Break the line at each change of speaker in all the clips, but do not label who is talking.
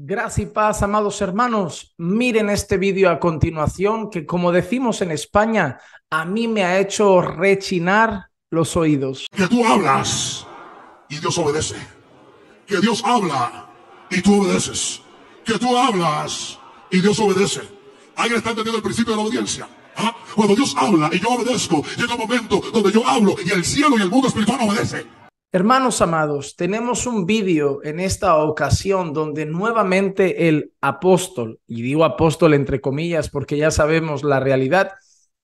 Gracias y paz, amados hermanos. Miren este vídeo a continuación que, como decimos en España, a mí me ha hecho rechinar los oídos. Que tú hablas y Dios obedece. Que Dios habla y tú obedeces. Que tú hablas y Dios obedece. ¿Alguien está entendiendo el principio de la audiencia? Ah, cuando Dios habla y yo obedezco, llega un momento donde yo hablo y el cielo y el mundo espiritual obedece. Hermanos amados, tenemos un vídeo en esta ocasión donde nuevamente el apóstol, y digo apóstol entre comillas porque ya sabemos la realidad,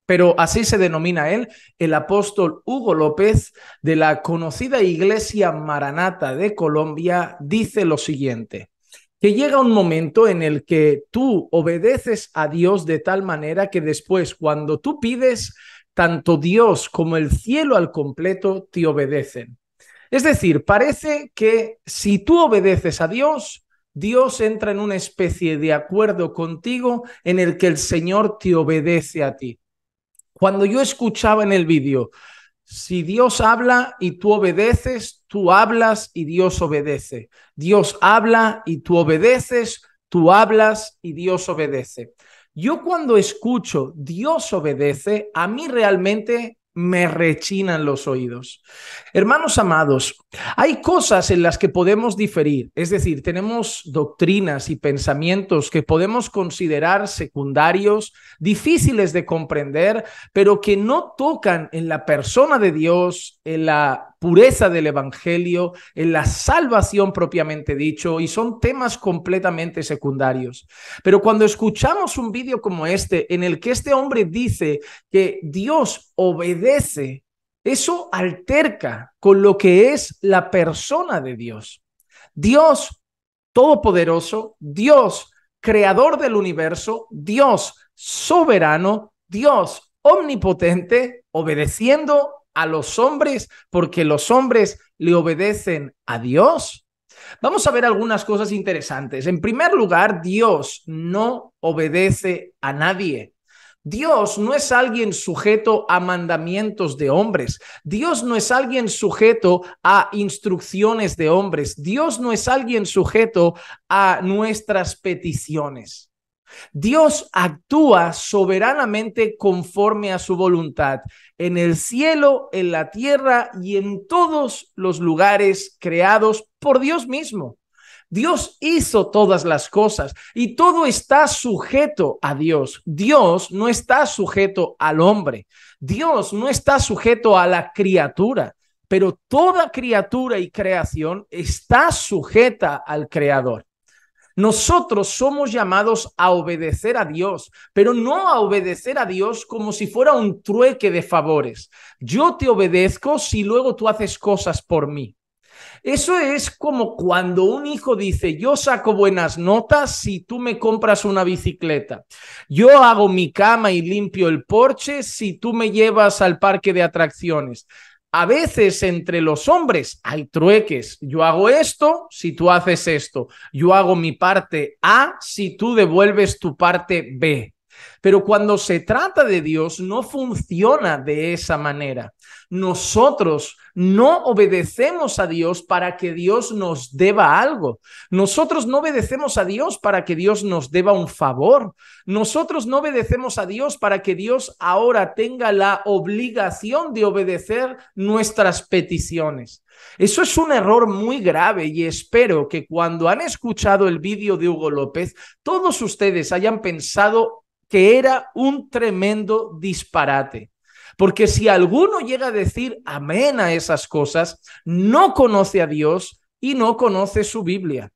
pero así se denomina él, el apóstol Hugo López de la conocida iglesia Maranata de Colombia, dice lo siguiente que llega un momento en el que tú obedeces a Dios de tal manera que después cuando tú pides, tanto Dios como el cielo al completo te obedecen. Es decir, parece que si tú obedeces a Dios, Dios entra en una especie de acuerdo contigo en el que el Señor te obedece a ti. Cuando yo escuchaba en el vídeo, si Dios habla y tú obedeces, tú hablas y Dios obedece. Dios habla y tú obedeces, tú hablas y Dios obedece. Yo cuando escucho Dios obedece, a mí realmente me rechinan los oídos. Hermanos amados, hay cosas en las que podemos diferir, es decir, tenemos doctrinas y pensamientos que podemos considerar secundarios, difíciles de comprender, pero que no tocan en la persona de Dios, en la pureza del Evangelio, en la salvación propiamente dicho, y son temas completamente secundarios. Pero cuando escuchamos un vídeo como este, en el que este hombre dice que Dios obedece, obedece, eso alterca con lo que es la persona de Dios. Dios todopoderoso, Dios creador del universo, Dios soberano, Dios omnipotente, obedeciendo a los hombres porque los hombres le obedecen a Dios. Vamos a ver algunas cosas interesantes. En primer lugar, Dios no obedece a nadie. Dios no es alguien sujeto a mandamientos de hombres. Dios no es alguien sujeto a instrucciones de hombres. Dios no es alguien sujeto a nuestras peticiones. Dios actúa soberanamente conforme a su voluntad en el cielo, en la tierra y en todos los lugares creados por Dios mismo. Dios hizo todas las cosas y todo está sujeto a Dios. Dios no está sujeto al hombre. Dios no está sujeto a la criatura, pero toda criatura y creación está sujeta al Creador. Nosotros somos llamados a obedecer a Dios, pero no a obedecer a Dios como si fuera un trueque de favores. Yo te obedezco si luego tú haces cosas por mí. Eso es como cuando un hijo dice, yo saco buenas notas si tú me compras una bicicleta. Yo hago mi cama y limpio el porche si tú me llevas al parque de atracciones. A veces entre los hombres hay trueques. Yo hago esto si tú haces esto. Yo hago mi parte A si tú devuelves tu parte B. Pero cuando se trata de Dios, no funciona de esa manera. Nosotros no obedecemos a Dios para que Dios nos deba algo. Nosotros no obedecemos a Dios para que Dios nos deba un favor. Nosotros no obedecemos a Dios para que Dios ahora tenga la obligación de obedecer nuestras peticiones. Eso es un error muy grave y espero que cuando han escuchado el vídeo de Hugo López, todos ustedes hayan pensado que era un tremendo disparate. Porque si alguno llega a decir amén a esas cosas, no conoce a Dios y no conoce su Biblia.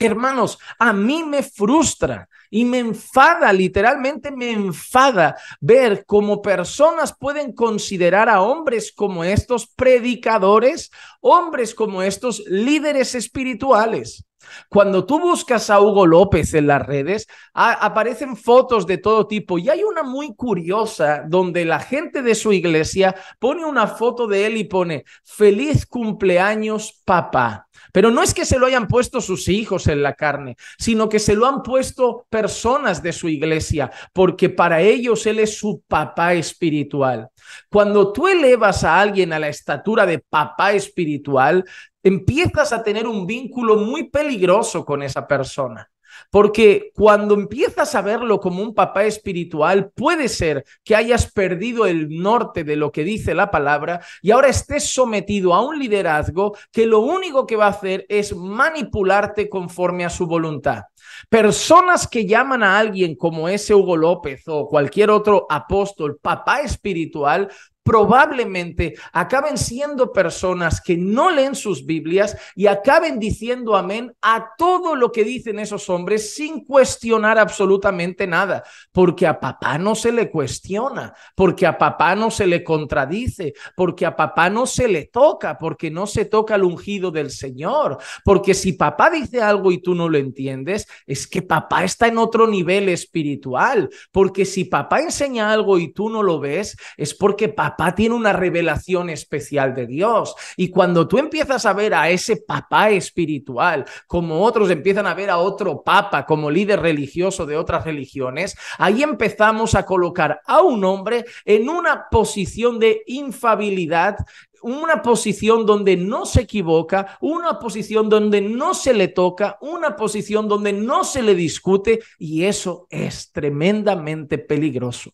Hermanos, a mí me frustra y me enfada, literalmente me enfada ver cómo personas pueden considerar a hombres como estos predicadores, hombres como estos líderes espirituales. Cuando tú buscas a Hugo López en las redes, aparecen fotos de todo tipo y hay una muy curiosa donde la gente de su iglesia pone una foto de él y pone, feliz cumpleaños papá. Pero no es que se lo hayan puesto sus hijos en la carne, sino que se lo han puesto personas de su iglesia, porque para ellos Él es su papá espiritual. Cuando tú elevas a alguien a la estatura de papá espiritual, empiezas a tener un vínculo muy peligroso con esa persona. Porque cuando empiezas a verlo como un papá espiritual, puede ser que hayas perdido el norte de lo que dice la palabra y ahora estés sometido a un liderazgo que lo único que va a hacer es manipularte conforme a su voluntad. Personas que llaman a alguien como ese Hugo López o cualquier otro apóstol, papá espiritual, probablemente acaben siendo personas que no leen sus Biblias y acaben diciendo amén a todo lo que dicen esos hombres sin cuestionar absolutamente nada, porque a papá no se le cuestiona, porque a papá no se le contradice, porque a papá no se le toca, porque no se toca el ungido del Señor, porque si papá dice algo y tú no lo entiendes, es que papá está en otro nivel espiritual, porque si papá enseña algo y tú no lo ves, es porque papá papá tiene una revelación especial de Dios. Y cuando tú empiezas a ver a ese papá espiritual, como otros empiezan a ver a otro papa como líder religioso de otras religiones, ahí empezamos a colocar a un hombre en una posición de infabilidad una posición donde no se equivoca, una posición donde no se le toca, una posición donde no se le discute y eso es tremendamente peligroso.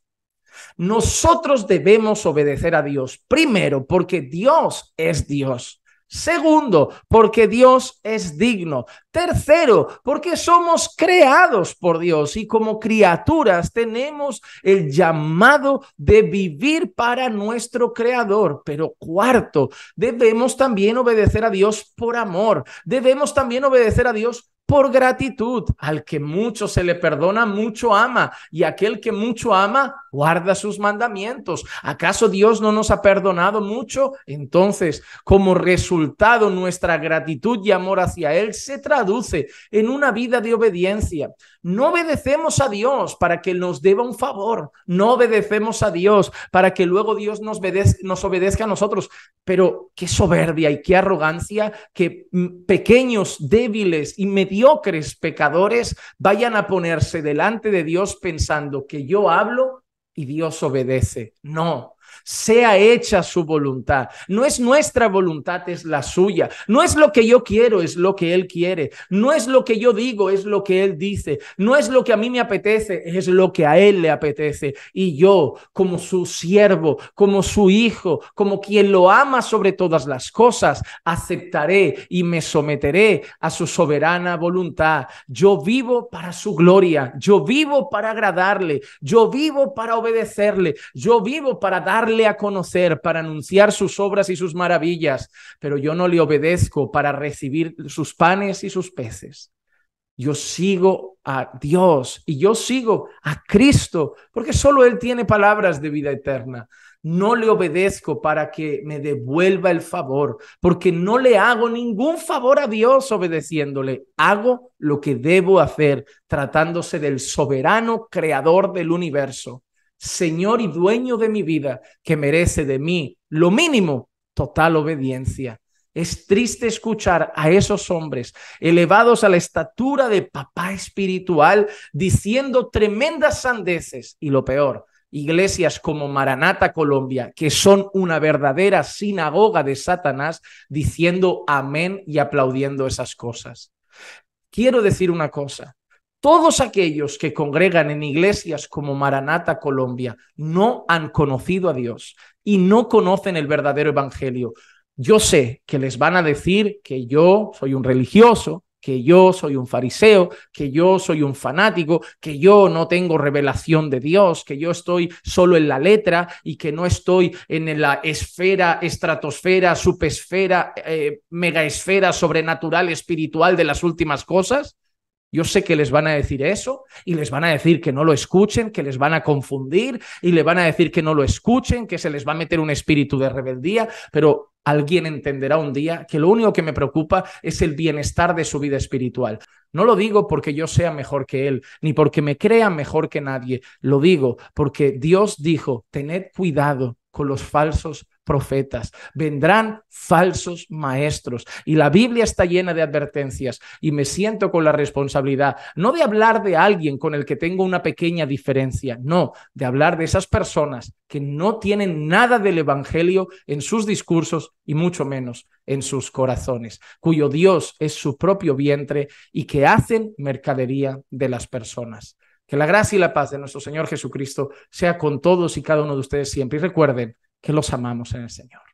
Nosotros debemos obedecer a Dios, primero, porque Dios es Dios. Segundo, porque Dios es digno. Tercero, porque somos creados por Dios y como criaturas tenemos el llamado de vivir para nuestro creador. Pero cuarto, debemos también obedecer a Dios por amor. Debemos también obedecer a Dios por por gratitud. Al que mucho se le perdona, mucho ama. Y aquel que mucho ama, guarda sus mandamientos. ¿Acaso Dios no nos ha perdonado mucho? Entonces, como resultado, nuestra gratitud y amor hacia Él se traduce en una vida de obediencia. No obedecemos a Dios para que nos deba un favor. No obedecemos a Dios para que luego Dios nos, obedezca a nosotros. Pero qué soberbia y qué arrogancia que mm, pequeños, débiles y medianos mediocres pecadores vayan a ponerse delante de Dios pensando que yo hablo y Dios obedece. No, sea hecha su voluntad. No es nuestra voluntad, es la suya. No es lo que yo quiero, es lo que Él quiere. No es lo que yo digo, es lo que Él dice. No es lo que a mí me apetece, es lo que a Él le apetece. Y yo, como su siervo, como su hijo, como quien lo ama sobre todas las cosas, aceptaré y me someteré a su soberana voluntad. Yo vivo para su gloria. Yo vivo para agradarle. Yo vivo para obedecerle. Yo vivo para darle darle a conocer, para anunciar sus obras y sus maravillas, pero yo no le obedezco para recibir sus panes y sus peces. Yo sigo a Dios y yo sigo a Cristo, porque solo Él tiene palabras de vida eterna. No le obedezco para que me devuelva el favor, porque no le hago ningún favor a Dios obedeciéndole. Hago lo que debo hacer tratándose del soberano creador del universo. Señor y dueño de mi vida, que merece de mí lo mínimo, total obediencia. Es triste escuchar a esos hombres elevados a la estatura de papá espiritual diciendo tremendas sandeces y lo peor, iglesias como Maranata Colombia, que son una verdadera sinagoga de Satanás, diciendo amén y aplaudiendo esas cosas. Quiero decir una cosa, todos aquellos que congregan en iglesias como Maranata Colombia no han conocido a Dios y no conocen el verdadero evangelio. Yo sé que les van a decir que yo soy un religioso, que yo soy un fariseo, que yo soy un fanático, que yo no tengo revelación de Dios, que yo estoy solo en la letra y que no estoy en la esfera, estratosfera, subesfera, eh, megaesfera sobrenatural, espiritual de las últimas cosas. Yo sé que les van a decir eso y les van a decir que no lo escuchen, que les van a confundir y le van a decir que no lo escuchen, que se les va a meter un espíritu de rebeldía, pero alguien entenderá un día que lo único que me preocupa es el bienestar de su vida espiritual. No lo digo porque yo sea mejor que él, ni porque me crea mejor que nadie. Lo digo porque Dios dijo, tened cuidado con los falsos profetas, vendrán falsos maestros. Y la Biblia está llena de advertencias y me siento con la responsabilidad, no de hablar de alguien con el que tengo una pequeña diferencia, no, de hablar de esas personas que no tienen nada del Evangelio en sus discursos y mucho menos en sus corazones, cuyo Dios es su propio vientre y que hacen mercadería de las personas. Que la gracia y la paz de nuestro Señor Jesucristo sea con todos y cada uno de ustedes siempre. Y recuerden, que los amamos en el Señor.